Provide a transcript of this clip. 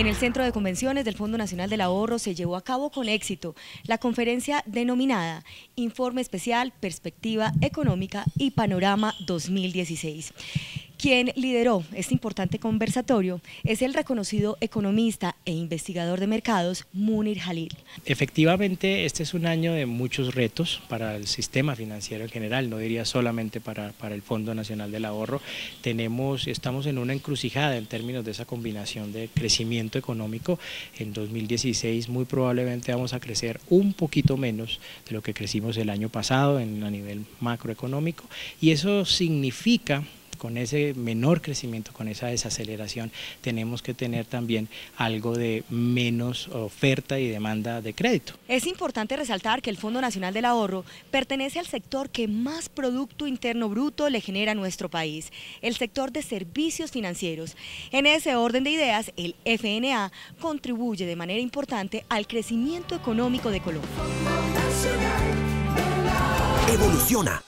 En el Centro de Convenciones del Fondo Nacional del Ahorro se llevó a cabo con éxito la conferencia denominada Informe Especial, Perspectiva Económica y Panorama 2016. Quien lideró este importante conversatorio es el reconocido economista e investigador de mercados Munir Jalil. Efectivamente, este es un año de muchos retos para el sistema financiero en general, no diría solamente para, para el Fondo Nacional del Ahorro. Tenemos, estamos en una encrucijada en términos de esa combinación de crecimiento económico. En 2016 muy probablemente vamos a crecer un poquito menos de lo que crecimos el año pasado en, a nivel macroeconómico y eso significa con ese menor crecimiento, con esa desaceleración, tenemos que tener también algo de menos oferta y demanda de crédito. Es importante resaltar que el Fondo Nacional del Ahorro pertenece al sector que más Producto Interno Bruto le genera a nuestro país, el sector de servicios financieros. En ese orden de ideas, el FNA contribuye de manera importante al crecimiento económico de Colombia. Evoluciona